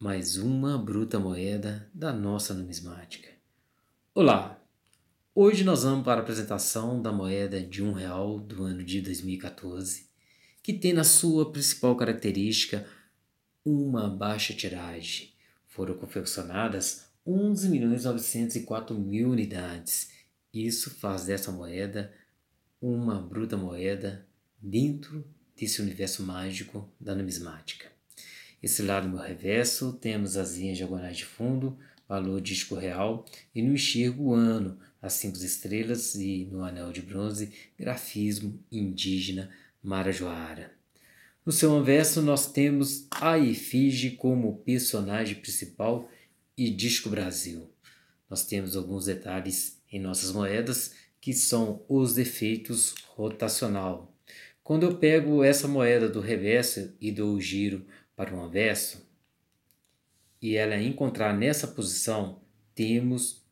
mais uma bruta moeda da nossa numismática. Olá! Hoje nós vamos para a apresentação da moeda de um real do ano de 2014, que tem na sua principal característica uma baixa tiragem. Foram confeccionadas 11.904.000 mil unidades. Isso faz dessa moeda uma bruta moeda dentro desse universo mágico da numismática. Esse lado meu reverso, temos as linhas diagonais de fundo, valor disco real, e no enxergo o ano, as cinco estrelas, e no anel de bronze, grafismo indígena Marajoara. No seu anverso, nós temos a efígie como personagem principal e disco Brasil. Nós temos alguns detalhes em nossas moedas que são os defeitos rotacional. Quando eu pego essa moeda do reverso e dou o giro para o anverso e ela encontrar nessa posição, temos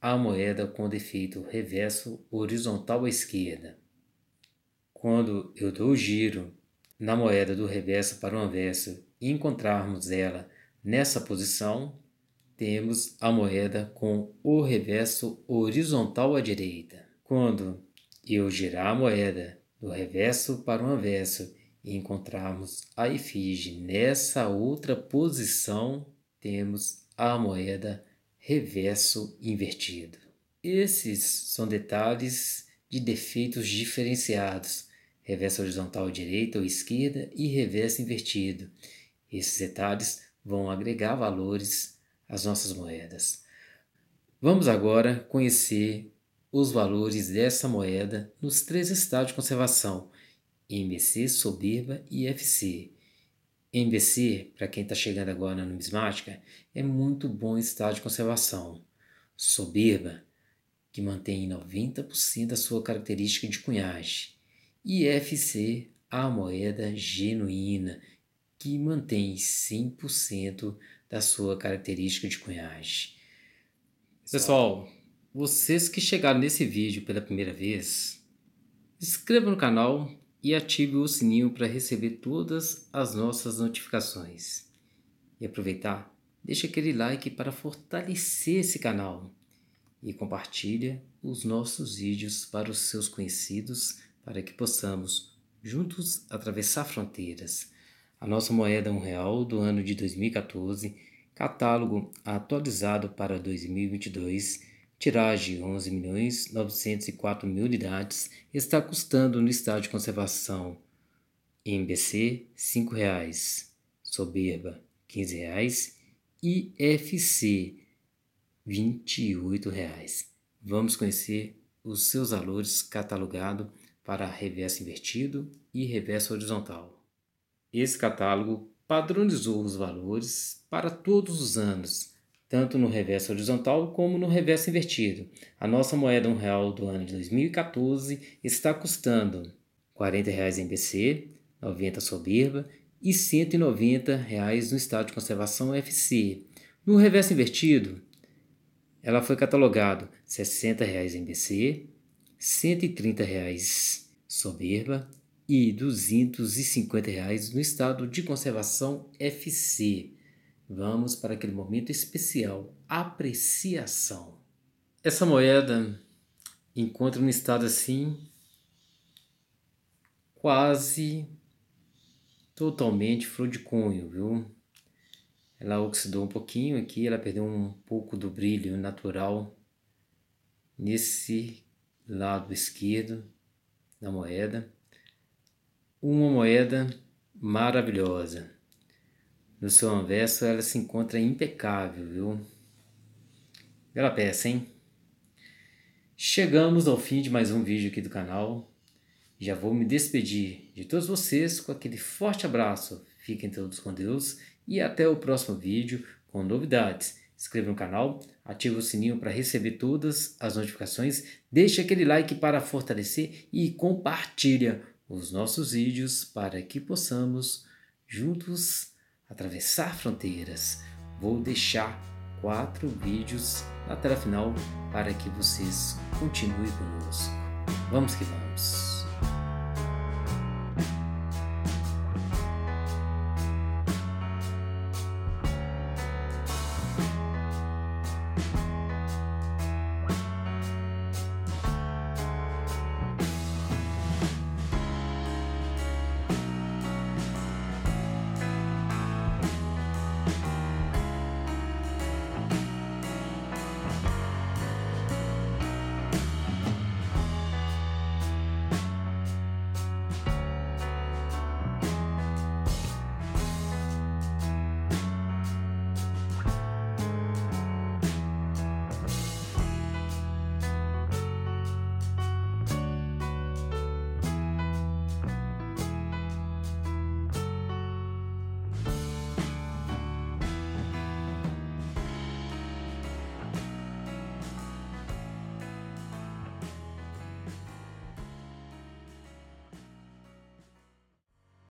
a moeda com defeito reverso horizontal à esquerda. Quando eu dou o giro na moeda do reverso para o anverso e encontrarmos ela nessa posição, temos a moeda com o reverso horizontal à direita. Quando eu girar a moeda do reverso para o anverso e encontrarmos a efígie nessa outra posição, temos a moeda reverso invertido. Esses são detalhes de defeitos diferenciados, reverso horizontal direita ou esquerda e reverso invertido. Esses detalhes vão agregar valores às nossas moedas. Vamos agora conhecer os valores dessa moeda nos três estados de conservação, MBC, Soberba e FC. MBC, para quem está chegando agora na numismática, é muito bom estado de conservação. Soberba, que mantém 90% da sua característica de cunhagem. E FC, a moeda genuína, que mantém 100% da sua característica de cunhagem. Pessoal, vocês que chegaram nesse vídeo pela primeira vez, inscreva no canal, e ative o sininho para receber todas as nossas notificações. E aproveitar, deixa aquele like para fortalecer esse canal e compartilha os nossos vídeos para os seus conhecidos para que possamos juntos atravessar fronteiras. A nossa moeda um real do ano de 2014, catálogo atualizado para 2022 Tiragem 11 milhões 904 mil unidades está custando no estado de conservação MBC R$ reais, Soberba R$ reais e FC R$ reais. Vamos conhecer os seus valores catalogados para reverso invertido e reverso horizontal. Esse catálogo padronizou os valores para todos os anos tanto no reverso horizontal como no reverso invertido. A nossa moeda 1 real do ano de 2014 está custando R$ 40,00 em BC, 90 Soberba e R$ 190,00 no estado de conservação FC. No reverso invertido, ela foi catalogada R$ 60,00 em BC, R$ 130,00 Soberba e R$ 250,00 no estado de conservação FC. Vamos para aquele momento especial, apreciação. Essa moeda encontra um estado assim quase totalmente flor de cunho, viu? Ela oxidou um pouquinho aqui, ela perdeu um pouco do brilho natural nesse lado esquerdo da moeda. Uma moeda maravilhosa no seu anverso ela se encontra impecável, viu? Bela peça, hein? Chegamos ao fim de mais um vídeo aqui do canal. Já vou me despedir de todos vocês com aquele forte abraço. Fiquem todos com Deus e até o próximo vídeo com novidades. Inscreva no canal, ative o sininho para receber todas as notificações, deixe aquele like para fortalecer e compartilha os nossos vídeos para que possamos juntos atravessar fronteiras. Vou deixar quatro vídeos na tela final para que vocês continuem conosco. Vamos que vamos!